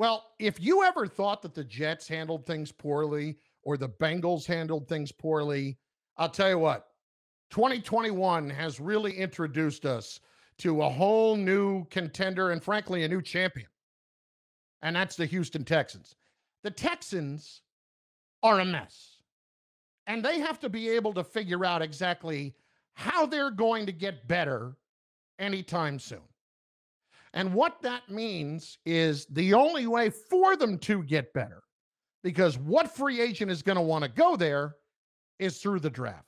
Well, if you ever thought that the Jets handled things poorly or the Bengals handled things poorly, I'll tell you what, 2021 has really introduced us to a whole new contender and, frankly, a new champion. And that's the Houston Texans. The Texans are a mess. And they have to be able to figure out exactly how they're going to get better anytime soon. And what that means is the only way for them to get better, because what free agent is going to want to go there is through the draft.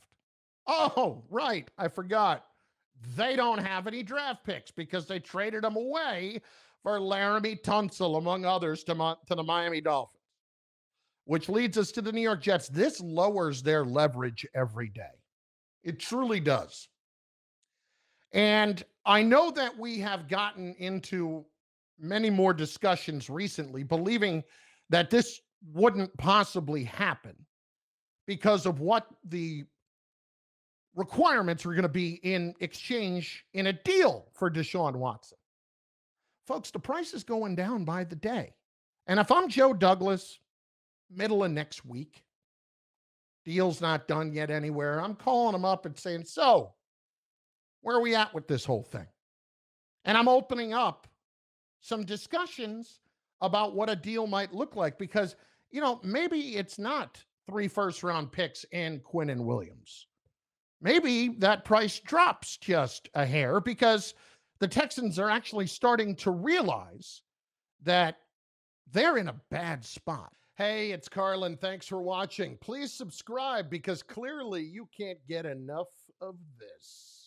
Oh, right. I forgot. They don't have any draft picks because they traded them away for Laramie Tunsil, among others, to, to the Miami Dolphins, which leads us to the New York Jets. This lowers their leverage every day. It truly does. And I know that we have gotten into many more discussions recently, believing that this wouldn't possibly happen because of what the requirements were going to be in exchange in a deal for Deshaun Watson. Folks, the price is going down by the day. And if I'm Joe Douglas, middle of next week, deal's not done yet anywhere, I'm calling him up and saying, So, where are we at with this whole thing? And I'm opening up some discussions about what a deal might look like because, you know, maybe it's not three first round picks and Quinn and Williams. Maybe that price drops just a hair because the Texans are actually starting to realize that they're in a bad spot. Hey, it's Carlin. Thanks for watching. Please subscribe because clearly you can't get enough of this.